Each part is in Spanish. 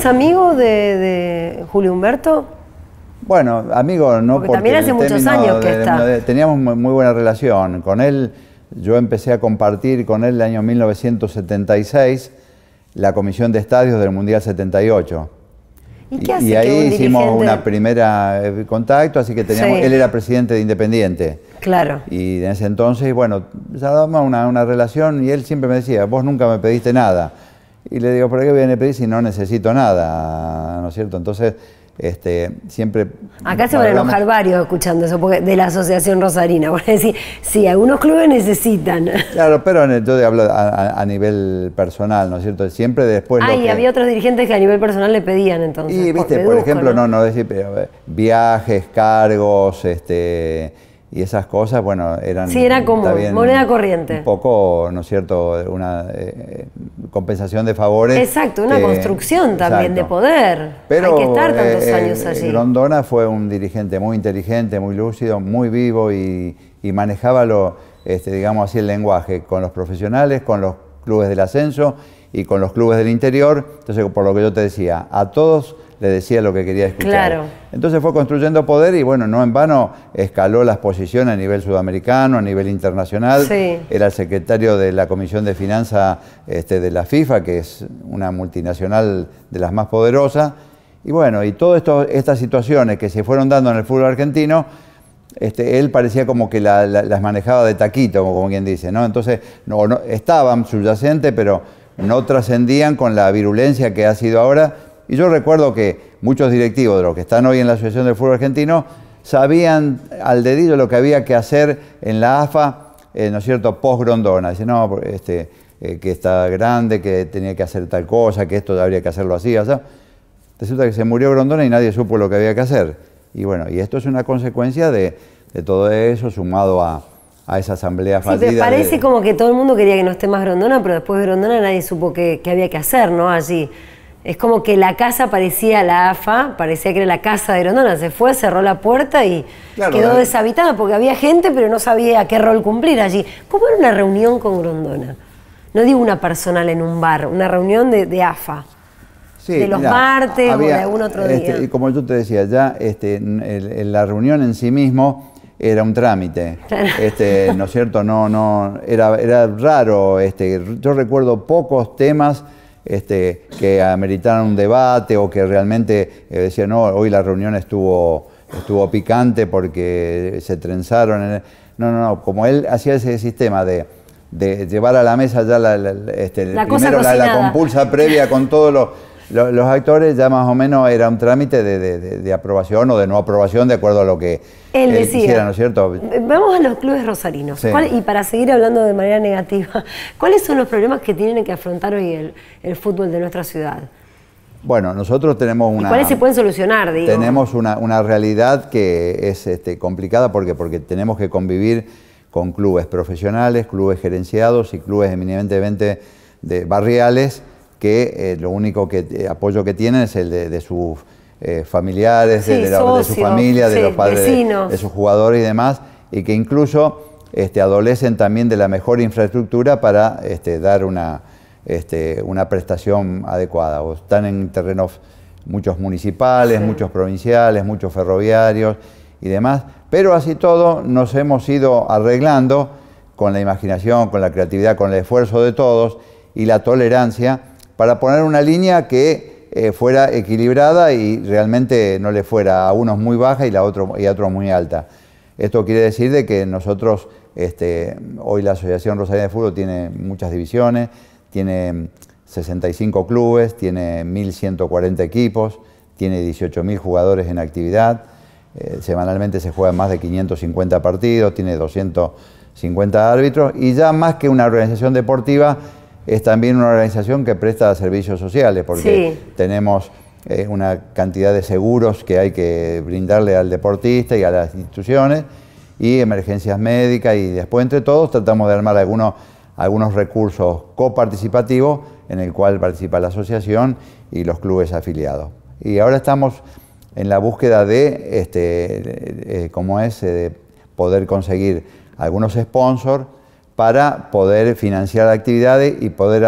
¿Es amigo de, Julio Humberto? Bueno, amigo, no porque, también hace muchos años que está. teníamos muy, buena relación con él. Yo empecé a compartir con él el año 1976 la comisión de estadios del Mundial 78. Y, qué hace y, ahí hicimos un hicimos una primera eh, contacto, así que teníamos, él era presidente de Independiente. Claro. Y en ese entonces, bueno, ya dábamos una relación y él siempre me decía, vos nunca me pediste nada. Y le digo, ¿por qué viene a pedir si no necesito nada? ¿No es cierto? Entonces, este, siempre... Acá se van a enojar varios escuchando eso, porque de la Asociación Rosarina, voy decir, sí, algunos clubes necesitan. Claro, pero yo hablo a, nivel personal, ¿no es cierto? Siempre después... Ah, y había otros dirigentes que a nivel personal le pedían entonces. Y, viste, por, ejemplo, ¿no? no, decir, eh, viajes, cargos, este y esas cosas, bueno, eran... Sí, era eh, como moneda corriente. Un poco, ¿no es cierto?, una eh, compensación de favores. Exacto, una construcción también de poder. Pero Hay que estar tantos eh, años allí. fue un dirigente muy inteligente, muy lúcido, muy vivo y, manejaba, lo, este, digamos así, el lenguaje con los profesionales, con los clubes del ascenso y con los clubes del interior. Entonces, por lo que yo te decía, a todos le decía lo que quería escuchar. Entonces fue construyendo poder y bueno, no en vano escaló las posiciones a nivel sudamericano, a nivel internacional. Era el secretario de la Comisión de Finanzas este, de la FIFA, que es una multinacional de las más poderosas. Y bueno, y todas estas situaciones que se fueron dando en el fútbol argentino, este, él parecía como que las manejaba de taquito, como, quien dice, ¿no? Entonces, estaban subyacentes, pero no trascendían con la virulencia que ha sido ahora y yo recuerdo que muchos directivos de los que están hoy en la Asociación del Fútbol Argentino sabían al dedillo lo que había que hacer en la AFA, eh, ¿no es cierto?, post-Grondona. Dicen, no, este, eh, que está grande, que tenía que hacer tal cosa, que esto habría que hacerlo así, o sea. Resulta que se murió Grondona y nadie supo lo que había que hacer. Y bueno, y esto es una consecuencia de, todo eso sumado a, esa asamblea fallida. parece como que todo el mundo quería que no esté más Grondona, pero después de Grondona nadie supo qué había que hacer, ¿no? Allí. Es como que la casa parecía la AFA, parecía que era la casa de Grondona. Se fue, cerró la puerta y quedó deshabitada porque había gente, pero no sabía qué rol cumplir allí. ¿Cómo era una reunión con Grondona? No digo una personal en un bar, una reunión de, AFA. de los martes o de algún otro este, día. Y como yo te decía, ya este, la reunión en sí mismo era un trámite, este, ¿no es cierto? No, no, era, era raro. Este, yo recuerdo pocos temas este, que ameritaran un debate o que realmente eh, decían, no, hoy la reunión estuvo, estuvo picante porque se trenzaron. No, no, no, como él hacía ese sistema de, llevar a la mesa ya la, la, este, compulsa previa con todos los los actores ya más o menos era un trámite de, aprobación o de no aprobación de acuerdo a lo que Él ¿no es cierto? Vamos a los clubes rosarinos. y para seguir hablando de manera negativa, ¿cuáles son los problemas que tienen que afrontar hoy el, fútbol de nuestra ciudad? Bueno, nosotros tenemos una... ¿Cuáles se pueden solucionar, digo? Tenemos una, realidad que es este, complicada porque, porque tenemos que convivir con clubes profesionales, clubes gerenciados y clubes eminentemente de barriales que eh, lo único que eh, apoyo que tienen es el de, sus eh, familiares, de, de, su familia, de los padres, de, sus jugadores y demás, y que incluso este, adolecen también de la mejor infraestructura para este, dar una, este, una prestación adecuada. están en terrenos muchos municipales, muchos provinciales, muchos ferroviarios y demás, pero así todo nos hemos ido arreglando con la imaginación, con la creatividad, con el esfuerzo de todos y la tolerancia para poner una línea que eh, fuera equilibrada y realmente no le fuera a unos muy baja y, la otro, y a otros muy alta. Esto quiere decir de que nosotros, este, hoy la Asociación Rosario de Fútbol tiene muchas divisiones, tiene 65 mm, clubes, tiene 1.140 equipos, tiene 18.000 jugadores en actividad, eh, semanalmente se juegan más de 550 partidos, tiene 250 árbitros y ya más que una organización deportiva, es también una organización que presta servicios sociales, porque tenemos eh, una cantidad de seguros que hay que brindarle al deportista y a las instituciones, y emergencias médicas, y después entre todos tratamos de armar algunos, recursos coparticipativos en el cual participa la asociación y los clubes afiliados. Y ahora estamos en la búsqueda de, este, como es, eh, de poder conseguir algunos sponsors para poder financiar actividades y poder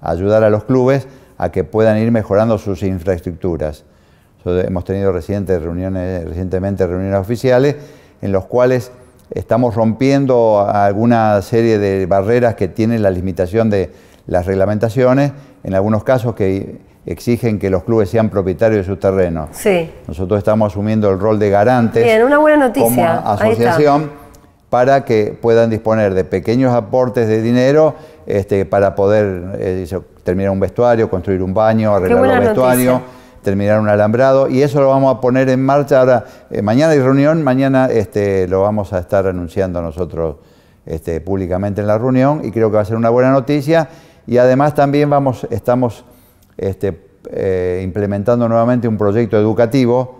ayudar a los clubes a que puedan ir mejorando sus infraestructuras. hemos tenido recientes reuniones, recientemente reuniones oficiales en los cuales estamos rompiendo alguna serie de barreras que tienen la limitación de las reglamentaciones, en algunos casos que exigen que los clubes sean propietarios de su terreno. Sí. Nosotros estamos asumiendo el rol de garantes. Bien, una buena noticia. Como asociación para que puedan disponer de pequeños aportes de dinero este, para poder eh, terminar un vestuario, construir un baño, arreglar un vestuario. terminar un alambrado y eso lo vamos a poner en marcha. Ahora, eh, mañana hay reunión, mañana este, lo vamos a estar anunciando nosotros este, públicamente en la reunión y creo que va a ser una buena noticia y además también vamos, estamos eh, implementando nuevamente un proyecto educativo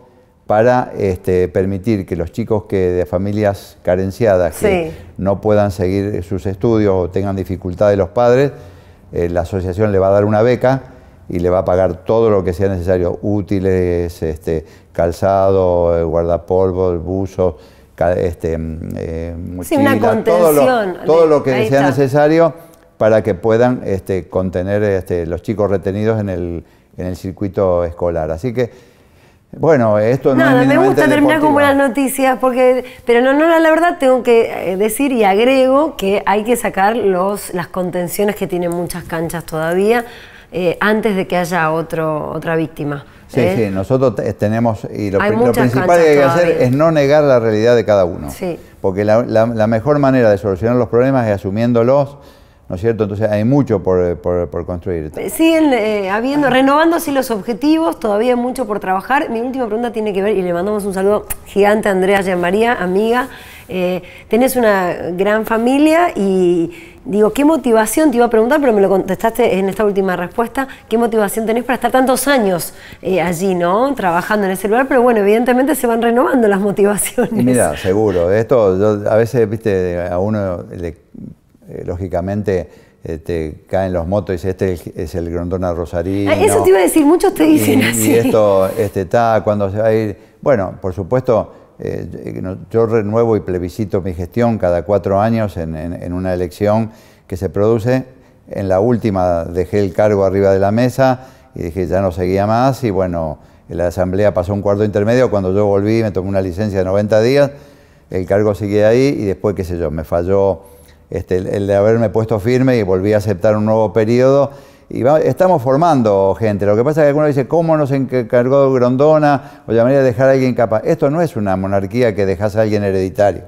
para este, permitir que los chicos que de familias carenciadas que no puedan seguir sus estudios o tengan dificultades los padres, eh, la asociación le va a dar una beca y le va a pagar todo lo que sea necesario, útiles, este, calzado, eh, guardapolvo, buzos, este, mm, eh, todo, lo, que sea necesario para que puedan este, contener este, los chicos retenidos en el, en el circuito escolar. Así que bueno, esto no Nada, no me gusta terminar con buenas noticias, porque, pero no, no, la verdad tengo que eh, decir y agrego que hay que sacar los, las contenciones que tienen muchas canchas todavía eh, antes de que haya otro, otra víctima. Sí, ¿eh? sí, nosotros tenemos, y lo, principal que hay que hacer es no negar la realidad de cada uno. Porque la, la mejor manera de solucionar los problemas es asumiéndolos ¿no es cierto? Entonces hay mucho por, eh, por, construir. Siguen eh, habiendo, renovando así los objetivos, todavía mucho por trabajar. Mi última pregunta tiene que ver, y le mandamos un saludo gigante a Andrea María, amiga. Eh, tenés una gran familia y digo, ¿qué motivación? Te iba a preguntar, pero me lo contestaste en esta última respuesta. ¿Qué motivación tenés para estar tantos años allí, ¿no? Trabajando en ese lugar, pero bueno, evidentemente se van renovando las motivaciones. mira, seguro. Esto a veces, viste, a uno le eh, lógicamente eh, te caen los motos y este es el Grondona Rosarino. Ah, eso te iba a decir, muchos te dicen así. Y esto, este está, cuando se va a ir. Bueno, por supuesto, eh, yo renuevo y plebiscito mi gestión cada cuatro años en, en una elección que se produce. En la última dejé el cargo arriba de la mesa y dije, ya no seguía más y bueno, la asamblea pasó un cuarto intermedio, cuando yo volví me tomé una licencia de 90 días, el cargo seguía ahí y después, qué sé yo, me falló este, el, de haberme puesto firme y volví a aceptar un nuevo periodo. Y estamos formando gente. Lo que pasa es que algunos dicen, ¿cómo nos encargó Grondona? O llamaría voy dejar a alguien capaz. Esto no es una monarquía que dejas a alguien hereditario.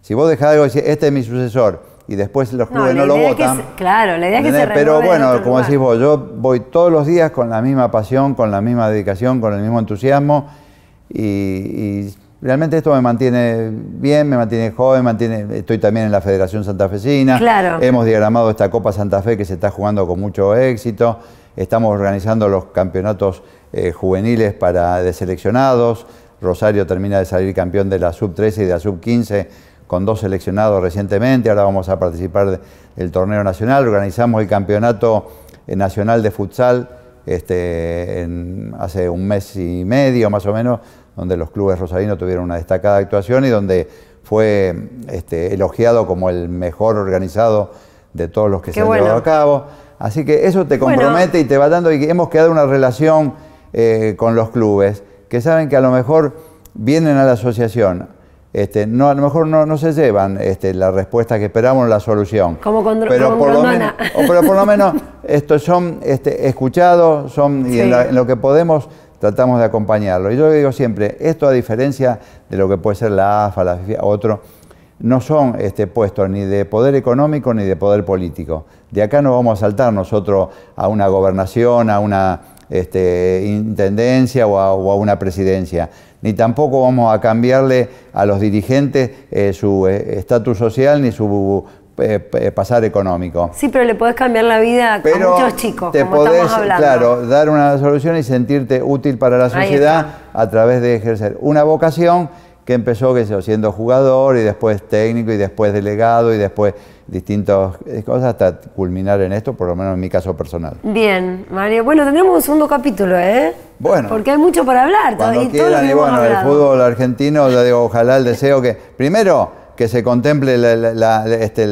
Si vos dejás algo y decís, este es mi sucesor, y después los clubes no, lo votan. claro, la idea es que Pero bueno, como decís vos, yo voy todos los días con la misma pasión, con la misma dedicación, con el mismo entusiasmo y realmente esto me mantiene bien, me mantiene joven, estoy también en la Federación Santafesina. Claro. Hemos diagramado esta Copa Santa Fe que se está jugando con mucho éxito. Estamos organizando los campeonatos eh, juveniles para de seleccionados. Rosario termina de salir campeón de la sub-13 y de la sub-15 con dos seleccionados recientemente. Ahora vamos a participar del torneo nacional. Organizamos el campeonato eh, nacional de futsal este, hace un mes y medio más o menos donde los clubes rosarinos tuvieron una destacada actuación y donde fue este, elogiado como el mejor organizado de todos los que se han llevado a cabo. Así que eso te compromete y te va dando, y hemos quedado una relación eh, con los clubes, que saben que a lo mejor vienen a la asociación, este, no, a lo mejor no, se llevan este, la respuesta que esperamos, la solución. pero, por lo menos, pero por lo menos estos son escuchados, son y en, lo que podemos tratamos de acompañarlo. Y yo digo siempre, esto a diferencia de lo que puede ser la AFA, la FIFA, otro, no son este, puestos ni de poder económico ni de poder político. De acá no vamos a saltar nosotros a una gobernación, a una este, intendencia o a, una presidencia. Ni tampoco vamos a cambiarle a los dirigentes eh, su eh, estatus social ni su eh, eh, pasar económico. Sí, pero le podés cambiar la vida a muchos chicos. Te como podés, claro, dar una solución y sentirte útil para la sociedad a través de ejercer una vocación que empezó que siendo jugador y después técnico y después delegado y después distintas eh, cosas hasta culminar en esto, por lo menos en mi caso personal. Bien, Mario. Bueno, tendremos un segundo capítulo, ¿eh? Bueno. Porque hay mucho para hablar. Cuando y quieran, bueno, el fútbol argentino, yo digo, ojalá el deseo que... Primero, que se contemple este,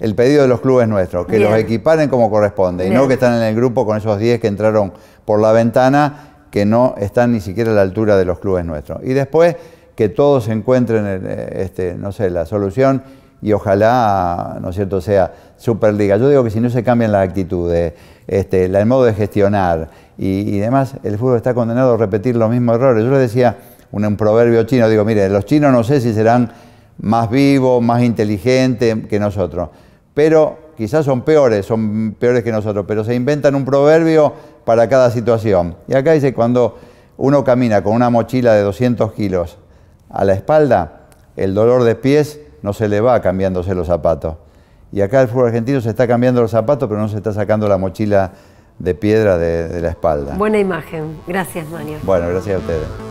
el, pedido de los clubes nuestros, que los equiparen como corresponde, y no que están en el grupo con esos 10 que entraron por la ventana, que no están ni siquiera a la altura de los clubes nuestros. Y después que todos encuentren, eh, este, no sé, la solución y ojalá, ¿no es cierto?, sea Superliga. Yo digo que si no se cambian las actitudes, este, el modo de gestionar y, demás, el fútbol está condenado a repetir los mismos errores. Yo les decía un proverbio chino, digo, mire, los chinos no sé si serán más vivo, más inteligente que nosotros. Pero quizás son peores, son peores que nosotros, pero se inventan un proverbio para cada situación. Y acá dice, cuando uno camina con una mochila de 200 kilos a la espalda, el dolor de pies no se le va cambiándose los zapatos. Y acá el fútbol argentino se está cambiando los zapatos, pero no se está sacando la mochila de piedra de, la espalda. Buena imagen. Gracias, Mario. Bueno, gracias a ustedes.